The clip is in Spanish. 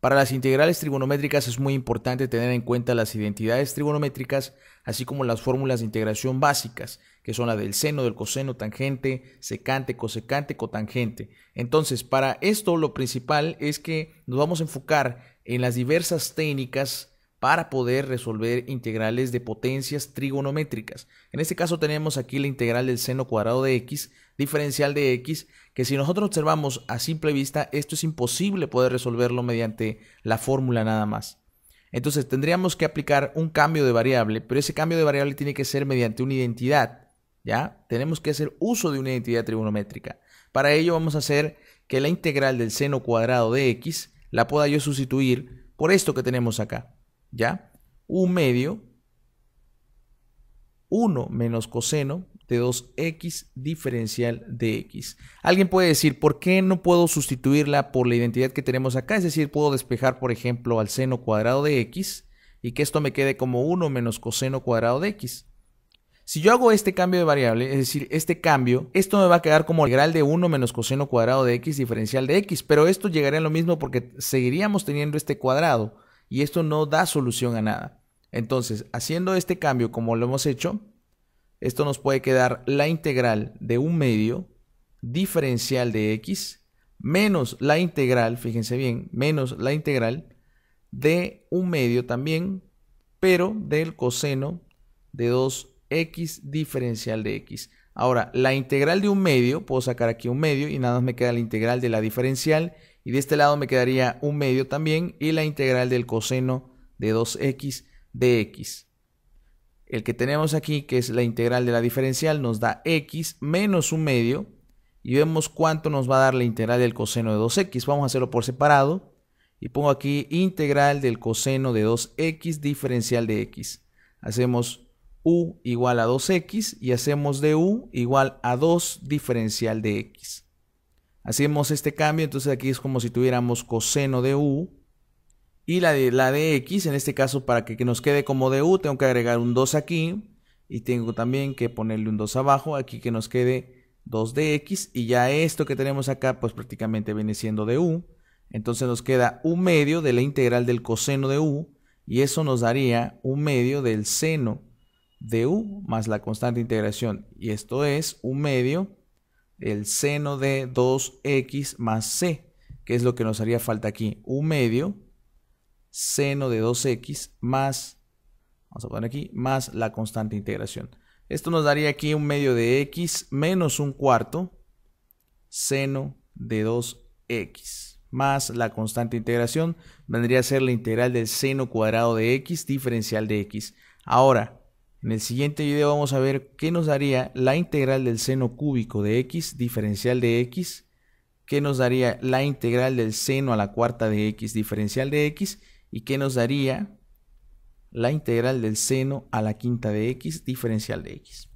Para las integrales trigonométricas es muy importante tener en cuenta las identidades trigonométricas, así como las fórmulas de integración básicas, que son la del seno, del coseno, tangente, secante, cosecante, cotangente. Entonces, para esto lo principal es que nos vamos a enfocar en las diversas técnicas para poder resolver integrales de potencias trigonométricas. En este caso tenemos aquí la integral del seno cuadrado de x, diferencial de x, que si nosotros observamos a simple vista, esto es imposible poder resolverlo mediante la fórmula nada más. Entonces tendríamos que aplicar un cambio de variable, pero ese cambio de variable tiene que ser mediante una identidad, ¿ya? Tenemos que hacer uso de una identidad trigonométrica. Para ello vamos a hacer que la integral del seno cuadrado de x la pueda yo sustituir por esto que tenemos acá. ¿ya? un medio, 1 menos coseno de 2x diferencial de x. Alguien puede decir, ¿por qué no puedo sustituirla por la identidad que tenemos acá? Es decir, puedo despejar, por ejemplo, al seno cuadrado de x y que esto me quede como 1 menos coseno cuadrado de x. Si yo hago este cambio de variable, es decir, este cambio, esto me va a quedar como integral de 1 menos coseno cuadrado de x diferencial de x, pero esto llegaría a lo mismo porque seguiríamos teniendo este cuadrado y esto no da solución a nada. Entonces, haciendo este cambio como lo hemos hecho, esto nos puede quedar la integral de un medio diferencial de x menos la integral, fíjense bien, menos la integral de un medio también, pero del coseno de 2x diferencial de x. Ahora, la integral de un medio, puedo sacar aquí un medio y nada más me queda la integral de la diferencial y de este lado me quedaría un medio también y la integral del coseno de 2x de x. El que tenemos aquí, que es la integral de la diferencial, nos da x menos un medio. Y vemos cuánto nos va a dar la integral del coseno de 2x. Vamos a hacerlo por separado. Y pongo aquí integral del coseno de 2x diferencial de x. Hacemos u igual a 2x y hacemos du igual a 2 diferencial de x. Hacemos este cambio, entonces aquí es como si tuviéramos coseno de u y la de, la de x, en este caso para que, nos quede como de u tengo que agregar un 2 aquí y tengo también que ponerle un 2 abajo, aquí que nos quede 2 de x y ya esto que tenemos acá pues prácticamente viene siendo de u. Entonces nos queda un medio de la integral del coseno de u y eso nos daría un medio del seno de u más la constante de integración y esto es un medio el seno de 2x más c, que es lo que nos haría falta aquí. Un medio seno de 2x más, vamos a poner aquí, más la constante integración. Esto nos daría aquí un medio de x menos un cuarto seno de 2x más la constante integración vendría a ser la integral del seno cuadrado de x diferencial de x. Ahora, en el siguiente video vamos a ver qué nos daría la integral del seno cúbico de x, diferencial de x, qué nos daría la integral del seno a la cuarta de x, diferencial de x, y qué nos daría la integral del seno a la quinta de x, diferencial de x.